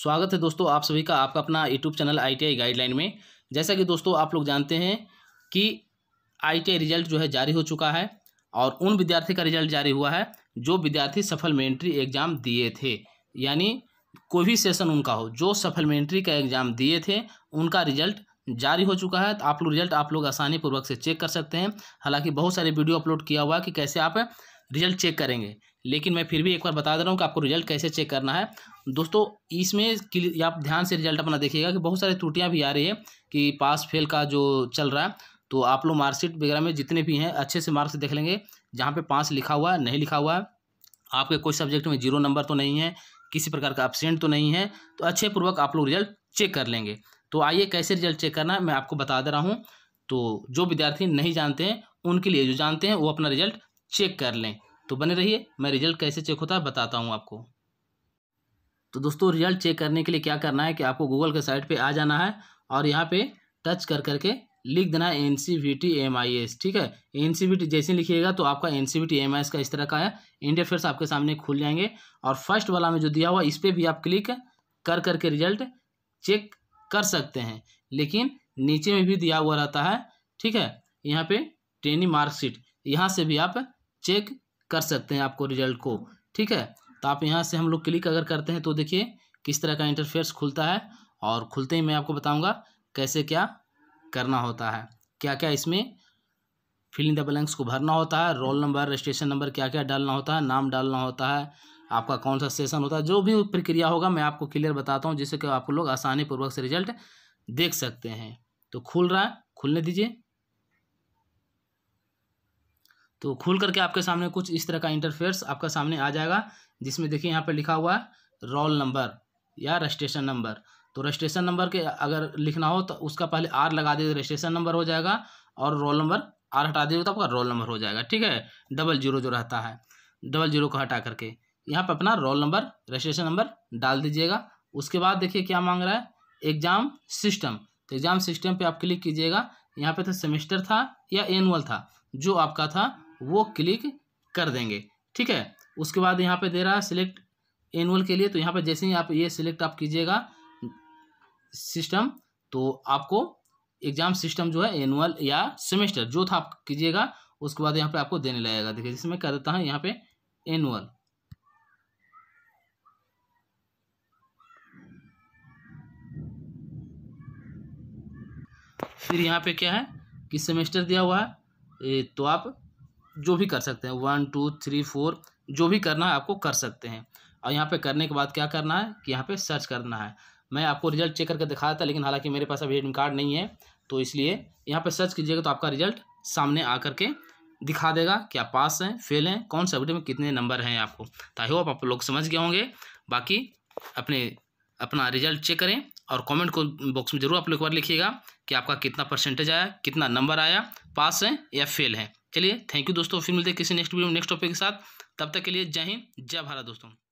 स्वागत है दोस्तों आप सभी का आपका अपना यूट्यूब चैनल आईटीआई गाइडलाइन में जैसा कि दोस्तों आप लोग जानते हैं कि आईटीआई रिजल्ट जो है जारी हो चुका है और उन विद्यार्थी का रिजल्ट जारी हुआ है जो विद्यार्थी सफल सफलमेंट्री एग्ज़ाम दिए थे यानी कोई भी सेशन उनका हो जो सफल सफलमेंट्री का एग्ज़ाम दिए थे उनका रिजल्ट जारी हो चुका है तो आप लोग रिजल्ट आप लोग आसानी पूर्वक से चेक कर सकते हैं हालांकि बहुत सारे वीडियो अपलोड किया हुआ है कि कैसे आप रिजल्ट चेक करेंगे लेकिन मैं फिर भी एक बार बता दे रहा हूँ कि आपको रिजल्ट कैसे चेक करना है दोस्तों इसमें आप ध्यान से रिजल्ट अपना देखिएगा कि बहुत सारी त्रुटियाँ भी आ रही है कि पास फेल का जो चल रहा है तो आप लोग मार्कशीट वगैरह में जितने भी हैं अच्छे से मार्क्स देख लेंगे जहाँ पर पास लिखा हुआ है नहीं लिखा हुआ है आपके कोई सब्जेक्ट में जीरो नंबर तो नहीं है किसी प्रकार का एबसेंट तो नहीं है तो अच्छे पूर्वक आप लोग रिजल्ट चेक कर लेंगे तो आइए कैसे रिजल्ट चेक करना है मैं आपको बता दे रहा हूँ तो जो विद्यार्थी नहीं जानते हैं उनके लिए जो जानते हैं वो अपना रिजल्ट चेक कर लें तो बने रहिए मैं रिजल्ट कैसे चेक होता है बताता हूँ आपको तो दोस्तों रिजल्ट चेक करने के लिए क्या करना है कि आपको गूगल के साइट पे आ जाना है और यहाँ पे टच कर करके लिख देना है N C V T M I S ठीक है एन सी वी टी जैसे लिखिएगा तो आपका N C V T M I S का इस तरह का है इंटरफेस आपके सामने खुल जाएंगे और फर्स्ट वाला में जो दिया हुआ इस पर भी आप क्लिक कर करके रिजल्ट चेक कर सकते हैं लेकिन नीचे में भी दिया हुआ रहता है ठीक है यहाँ पे ट्रेनिंग मार्कशीट यहाँ से भी आप चेक कर सकते हैं आपको रिजल्ट को ठीक है तो आप यहाँ से हम लोग क्लिक अगर करते हैं तो देखिए किस तरह का इंटरफेस खुलता है और खुलते ही मैं आपको बताऊँगा कैसे क्या करना होता है क्या क्या इसमें फिलिंग द बैलेंस को भरना होता है रोल नंबर रजिस्ट्रेशन नंबर क्या क्या डालना होता है नाम डालना होता है आपका कौन सा सेशन होता है जो भी प्रक्रिया होगा मैं आपको क्लियर बताता हूँ जिससे कि आप लोग आसानी पूर्वक से रिजल्ट देख सकते हैं तो खुल रहा है खुलने दीजिए तो खुल करके आपके सामने कुछ इस तरह का इंटरफेयर्स आपका सामने आ जाएगा जिसमें देखिए यहाँ पर लिखा हुआ है रोल नंबर या रजिस्ट्रेशन नंबर तो रजिस्ट्रेशन नंबर के अगर लिखना हो तो उसका पहले आर लगा दे रजिस्ट्रेशन नंबर हो जाएगा और रोल नंबर आर हटा दीजिए तो आपका रोल नंबर हो जाएगा ठीक है डबल जीरो जो रहता है डबल जीरो को हटा करके यहाँ पर अपना रोल नंबर रजिस्ट्रेशन नंबर डाल दीजिएगा उसके बाद देखिए क्या मांग रहा है एग्ज़ाम सिस्टम तो एग्ज़ाम सिस्टम पे आप क्लिक कीजिएगा यहाँ पे तो सेमेस्टर था या एनुअल था जो आपका था वो क्लिक कर देंगे ठीक है उसके बाद यहाँ पे दे रहा है सिलेक्ट एनुअल के लिए तो यहाँ पे जैसे ही आप ये सिलेक्ट आप कीजिएगा सिस्टम तो आपको एग्जाम सिस्टम जो है एनुअल या सेमेस्टर जो था आप कीजिएगा उसके बाद यहाँ पे आपको देने लगेगा देखिए जैसे मैं कर देता हूँ यहाँ पे एनुअल फिर यहाँ पे क्या है कि सेमेस्टर दिया हुआ है तो आप जो भी कर सकते हैं वन टू थ्री फोर जो भी करना है आपको कर सकते हैं और यहाँ पे करने के बाद क्या करना है कि यहाँ पे सर्च करना है मैं आपको रिजल्ट चेक करके दिखा था लेकिन हालांकि मेरे पास अभी एडमिट कार्ड नहीं है तो इसलिए यहाँ पे सर्च कीजिएगा तो आपका रिजल्ट सामने आ करके दिखा देगा कि आप पास हैं फेल हैं कौन सब्जेक्ट में कितने नंबर हैं आपको तो आई होप आप लोग समझ गए होंगे बाकी अपने अपना रिजल्ट चेक करें और कॉमेंट को बॉक्स में जरूर आप लोग एक बार लिखिएगा कि आपका कितना परसेंटेज आया कितना नंबर आया पास हैं या फेल हैं चलिए थैंक यू दोस्तों फिर मिलते हैं किसी नेक्स्ट वीडियो में नेक्स्ट टॉपिक के साथ तब तक के लिए जय हिंद जय भारत दोस्तों